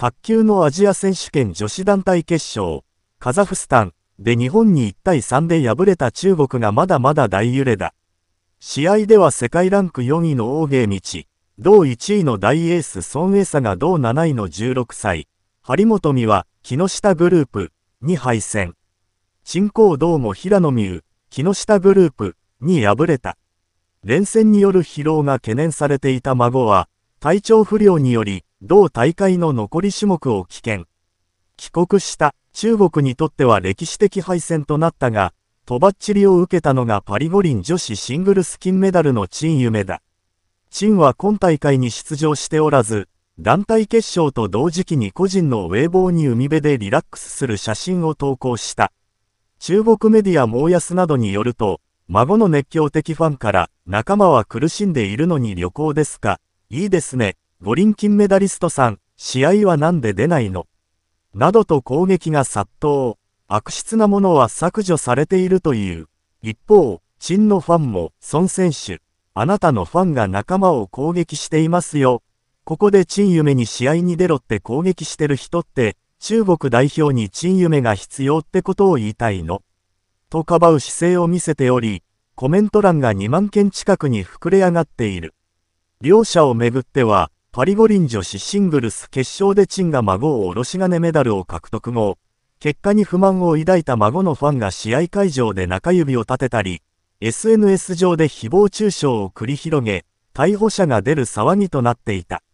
卓球のアジア選手権女子団体決勝、カザフスタンで日本に1対3で敗れた中国がまだまだ大揺れだ。試合では世界ランク4位の大芸道、同1位の大エース孫エサが同7位の16歳、張本美は木下グループに敗戦。新興同も平野美宇、木下グループに敗れた。連戦による疲労が懸念されていた孫は、体調不良により、同大会の残り種目を棄権。帰国した中国にとっては歴史的敗戦となったが、とばっちりを受けたのがパリ五輪女子シングルス金メダルの陳夢だ。陳は今大会に出場しておらず、団体決勝と同時期に個人のウェーボーに海辺でリラックスする写真を投稿した。中国メディアモーヤスなどによると、孫の熱狂的ファンから、仲間は苦しんでいるのに旅行ですか、いいですね、五輪金メダリストさん、試合はなんで出ないのなどと攻撃が殺到、悪質なものは削除されているという。一方、チンのファンも、孫選手、あなたのファンが仲間を攻撃していますよ。ここでチン夢に試合に出ろって攻撃してる人って、中国代表にチン夢が必要ってことを言いたいの。とかばう姿勢を見せており、コメント欄が2万件近くに膨れ上がっている。両者をめぐっては、パリ五輪女子シングルス決勝でチンが孫をおろし金メダルを獲得後、結果に不満を抱いた孫のファンが試合会場で中指を立てたり、SNS 上で誹謗中傷を繰り広げ、逮捕者が出る騒ぎとなっていた。